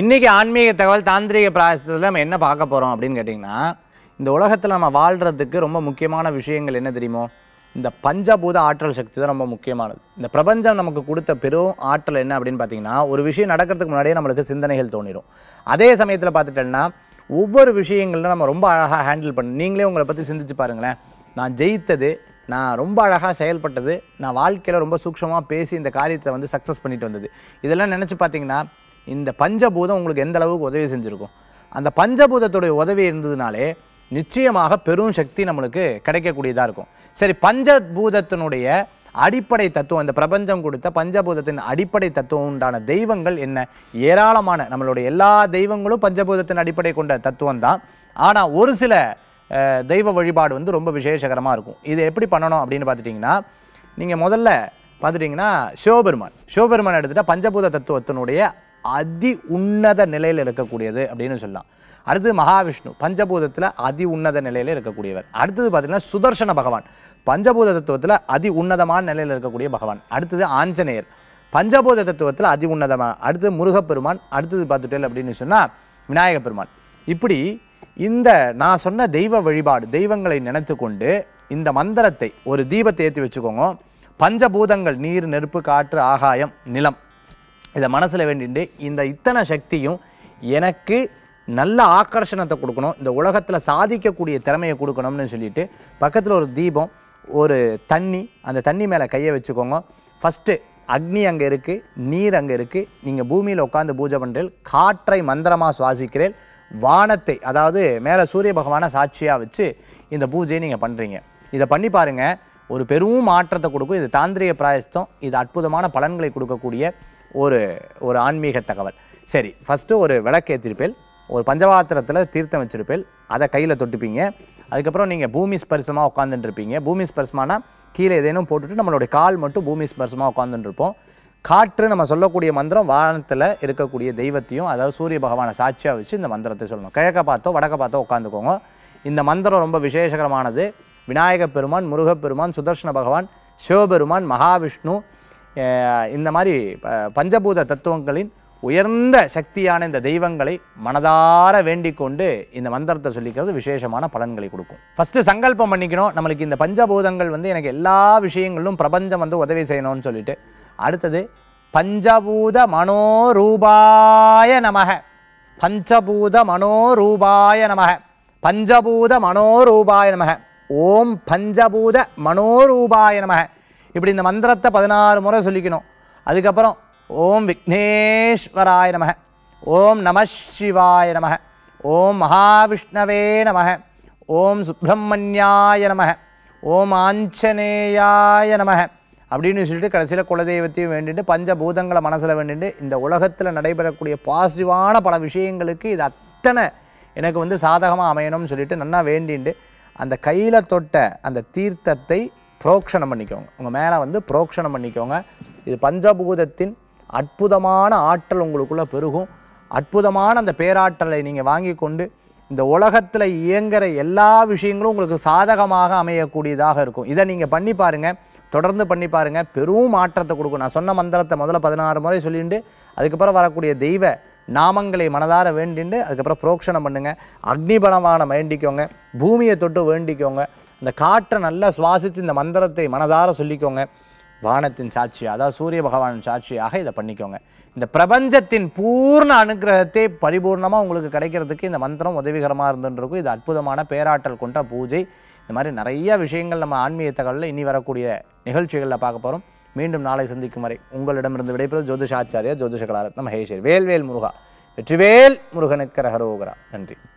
இன்றைக்கி ஆன்மீக தகவல் தாந்திரிக பிராயசத்தில் நம்ம என்ன பார்க்க போகிறோம் அப்படின்னு கேட்டிங்கன்னா இந்த உலகத்தில் நம்ம வாழ்கிறதுக்கு ரொம்ப முக்கியமான விஷயங்கள் என்ன தெரியுமோ இந்த பஞ்சபூத ஆற்றல் சக்தி தான் ரொம்ப முக்கியமானது இந்த பிரபஞ்சம் நமக்கு கொடுத்த பெரும் ஆற்றல் என்ன அப்படின்னு பார்த்தீங்கன்னா ஒரு விஷயம் நடக்கிறதுக்கு முன்னாடியே நம்மளுக்கு சிந்தனைகள் தோணிடும் அதே சமயத்தில் பார்த்துட்டோன்னா ஒவ்வொரு விஷயங்களும் நம்ம ரொம்ப அழகாக ஹேண்டில் பண்ணணும் நீங்களே உங்களை பற்றி சிந்திச்சு பாருங்களேன் நான் ஜெயித்தது நான் ரொம்ப அழகாக செயல்பட்டது நான் வாழ்க்கையில் ரொம்ப சூக்ஷமாக பேசி இந்த காரியத்தை வந்து சக்ஸஸ் பண்ணிட்டு வந்தது இதெல்லாம் நினச்சி பார்த்தீங்கன்னா இந்த பஞ்சபூதம் உங்களுக்கு எந்த அளவுக்கு உதவி செஞ்சுருக்கும் அந்த பஞ்சபூதத்துடைய உதவி இருந்ததுனாலே நிச்சயமாக பெரும் சக்தி நம்மளுக்கு கிடைக்கக்கூடியதாக இருக்கும் சரி பஞ்சபூதத்தினுடைய அடிப்படை தத்துவம் இந்த பிரபஞ்சம் கொடுத்த பஞ்சபூதத்தின் அடிப்படை தத்துவம் உண்டான தெய்வங்கள் என்ன ஏராளமான நம்மளுடைய எல்லா தெய்வங்களும் பஞ்சபூதத்தின் அடிப்படை கொண்ட தத்துவம் தான் ஆனால் ஒரு சில தெய்வ வழிபாடு வந்து ரொம்ப விசேஷகரமாக இருக்கும் இது எப்படி பண்ணணும் அப்படின்னு பார்த்துட்டிங்கன்னா நீங்கள் முதல்ல பார்த்துட்டிங்கன்னா சிவபெருமான் சிவபெருமான் எடுத்துகிட்டால் பஞ்சபூத தத்துவத்தினுடைய அதி உன்னத நிலையில் இருக்கக்கூடியது அப்படின்னு சொல்லலாம் அடுத்தது மகாவிஷ்ணு பஞ்சபூதத்தில் அதி உன்னத நிலையில் இருக்கக்கூடியவர் அடுத்தது பார்த்திங்கன்னா சுதர்சன பகவான் பஞ்சபூத தத்துவத்தில் அதி உன்னதமான நிலையில் இருக்கக்கூடிய பகவான் அடுத்தது ஆஞ்சநேயர் பஞ்சபூத தத்துவத்தில் அதி உன்னதமான அடுத்தது முருகப்பெருமான் அடுத்தது பார்த்துட்டேல் அப்படின்னு சொன்னால் விநாயக பெருமான் இப்படி இந்த நான் சொன்ன தெய்வ வழிபாடு தெய்வங்களை நினைத்து கொண்டு இந்த மந்திரத்தை ஒரு தீபத்தை ஏற்றி வச்சுக்கோங்க பஞ்சபூதங்கள் நீர் நெருப்பு காற்று ஆகாயம் நிலம் இதை மனசில் வேண்டிட்டு இந்த இத்தனை சக்தியும் எனக்கு நல்ல ஆக்கர்ஷணத்தை கொடுக்கணும் இந்த உலகத்தில் சாதிக்கக்கூடிய திறமையை கொடுக்கணும்னு சொல்லிட்டு பக்கத்தில் ஒரு தீபம் ஒரு தண்ணி அந்த தண்ணி மேலே கையை வச்சுக்கோங்க ஃபஸ்ட்டு அக்னி அங்கே இருக்குது நீர் அங்கே இருக்குது நீங்கள் பூமியில் உட்காந்து பூஜை பண்ணுறேன் காற்றை மந்திரமாக சுவாசிக்கிறேன் வானத்தை அதாவது மேலே சூரிய பகவானை சாட்சியாக வச்சு இந்த பூஜையை நீங்கள் பண்ணுறீங்க இதை பண்ணி பாருங்கள் ஒரு பெரும் மாற்றத்தை கொடுக்கும் இது தாந்திரிய பிராயஸ்தம் இது அற்புதமான பலன்களை கொடுக்கக்கூடிய ஒரு ஒரு ஆன்மீக தகவல் சரி ஃபஸ்ட்டு ஒரு விளக்கு ஏற்றிருப்பேல் ஒரு பஞ்சபாத்திரத்தில் தீர்த்தம் வச்சுருப்பேல் அதை கையில் தொட்டுப்பீங்க அதுக்கப்புறம் நீங்கள் பூமி ஸ்பரிசமாக உட்காந்துட்டுருப்பீங்க பூமி ஸ்பரிசமானா கீழே ஏதேனும் போட்டுட்டு நம்மளுடைய கால் மட்டும் பூமி ஸ்பரிசமாக உட்காந்துட்டுருப்போம் காற்று நம்ம சொல்லக்கூடிய மந்திரம் வானத்தில் இருக்கக்கூடிய தெய்வத்தையும் அதாவது சூரிய பகவானை சாட்சியாக வச்சு இந்த மந்திரத்தை சொல்லணும் கிழக்க பார்த்தோ வடக்க பார்த்தோ உட்காந்துக்கோங்க இந்த மந்திரம் ரொம்ப விசேஷகரமானது விநாயகப் பெருமான் முருகப்பெருமான் சுதர்ஷன பகவான் சிவபெருமான் மகாவிஷ்ணு இந்த மாதிரி பஞ்சபூத தத்துவங்களின் உயர்ந்த சக்தியான இந்த தெய்வங்களை மனதார வேண்டிக் கொண்டு இந்த மந்திரத்தை சொல்லிக்கிறது விசேஷமான பலன்களை கொடுக்கும் ஃபஸ்ட்டு சங்கல்பம் பண்ணிக்கணும் நம்மளுக்கு இந்த பஞ்சபூதங்கள் வந்து எனக்கு எல்லா விஷயங்களிலும் பிரபஞ்சம் வந்து உதவி செய்யணும்னு சொல்லிட்டு அடுத்தது பஞ்சபூத மனோரூபாய நமக பஞ்சபூத மனோரூபாய நமக பஞ்சபூத மனோரூபாய நமக ஓம் பஞ்சபூத மனோரூபாய நமக இப்படி இந்த மந்திரத்தை பதினாறு முறை சொல்லிக்கணும் அதுக்கப்புறம் ஓம் விக்னேஸ்வராய நமக ஓம் நம சிவாய நமக ஓம் மகாவிஷ்ணவே நமக ஓம் சுப்பிரமணியாய நமக ஓம் ஆஞ்சநேயாய நமக அப்படின்னு சொல்லிட்டு கடைசியில் குலதெய்வத்தையும் வேண்டிட்டு பஞ்சபூதங்களை மனசில் வேண்டிட்டு இந்த உலகத்தில் நடைபெறக்கூடிய பாசிட்டிவான பல விஷயங்களுக்கு இது அத்தனை எனக்கு வந்து சாதகமாக அமையணும்னு சொல்லிட்டு நல்லா வேண்டிட்டு அந்த கையில் தொட்ட அந்த தீர்த்தத்தை புரோக்ஷணம் பண்ணிக்கோங்க உங்கள் மேலே வந்து புரோக்ஷணம் பண்ணிக்கோங்க இது பஞ்சபூதத்தின் அற்புதமான ஆற்றல் உங்களுக்குள்ளே பெருகும் அற்புதமான அந்த பேராற்றலை நீங்கள் வாங்கி கொண்டு இந்த உலகத்தில் இயங்குகிற எல்லா விஷயங்களும் உங்களுக்கு சாதகமாக அமையக்கூடியதாக இருக்கும் இதை நீங்கள் பண்ணி பாருங்கள் தொடர்ந்து பண்ணி பாருங்கள் பெரும் மாற்றத்தை கொடுக்கும் நான் சொன்ன மந்திரத்தை முதல்ல பதினாறு முறை சொல்லிட்டு அதுக்கப்புறம் வரக்கூடிய தெய்வ நாமங்களை மனதார வேண்டிண்டு அதுக்கப்புறம் புரோக்ஷனம் பண்ணுங்கள் அக்னிபலமான வேண்டிக்கோங்க பூமியை தொட்டு வேண்டிக்கோங்க இந்த காற்றை நல்லா சுவாசித்து இந்த மந்திரத்தை மனதார சொல்லிக்கோங்க வானத்தின் சாட்சியாக அதாவது சூரிய பகவானின் சாட்சியாக இதை பண்ணிக்கோங்க இந்த பிரபஞ்சத்தின் பூர்ண அனுகிரகத்தை பரிபூர்ணமாக உங்களுக்கு கிடைக்கிறதுக்கு இந்த மந்திரம் உதவிகரமாக இருந்துருக்கும் இது அற்புதமான பேராற்றல் கொண்ட பூஜை இந்த மாதிரி நிறைய விஷயங்கள் நம்ம ஆன்மீக தகவலில் இனி வரக்கூடிய நிகழ்ச்சிகளில் பார்க்க போகிறோம் மீண்டும் நாளை சந்திக்கும் வரை உங்களிடமிருந்து விடைபெறுவது ஜோதிஷாச்சாரியா ஜோதிஷ நம்ம ஹேஷர் வேல்வேல் முருகா வெற்றிவேல் முருகனுக்கு ரகரோகரா நன்றி